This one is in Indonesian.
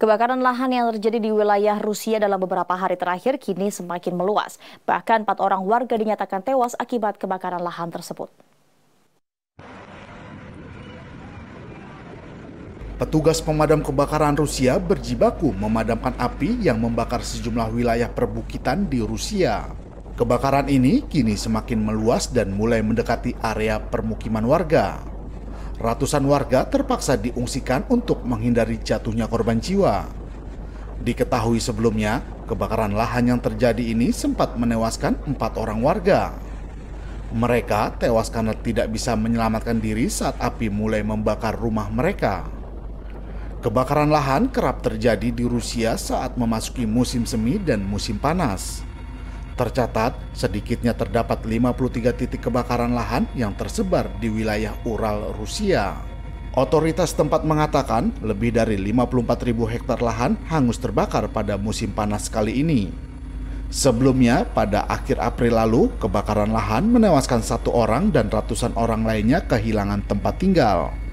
Kebakaran lahan yang terjadi di wilayah Rusia dalam beberapa hari terakhir kini semakin meluas. Bahkan empat orang warga dinyatakan tewas akibat kebakaran lahan tersebut. Petugas pemadam kebakaran Rusia berjibaku memadamkan api yang membakar sejumlah wilayah perbukitan di Rusia. Kebakaran ini kini semakin meluas dan mulai mendekati area permukiman warga ratusan warga terpaksa diungsikan untuk menghindari jatuhnya korban jiwa. Diketahui sebelumnya, kebakaran lahan yang terjadi ini sempat menewaskan empat orang warga. Mereka tewas karena tidak bisa menyelamatkan diri saat api mulai membakar rumah mereka. Kebakaran lahan kerap terjadi di Rusia saat memasuki musim semi dan musim panas. Tercatat, sedikitnya terdapat 53 titik kebakaran lahan yang tersebar di wilayah Ural, Rusia. Otoritas tempat mengatakan lebih dari 54.000 hektar lahan hangus terbakar pada musim panas kali ini. Sebelumnya, pada akhir April lalu, kebakaran lahan menewaskan satu orang dan ratusan orang lainnya kehilangan tempat tinggal.